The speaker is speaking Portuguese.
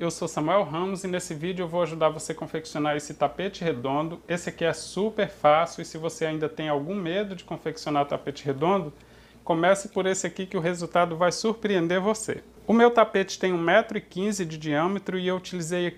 Eu sou Samuel Ramos e nesse vídeo eu vou ajudar você a confeccionar esse tapete redondo. Esse aqui é super fácil e se você ainda tem algum medo de confeccionar tapete redondo, comece por esse aqui que o resultado vai surpreender você. O meu tapete tem 1,15m de diâmetro e eu utilizei aqui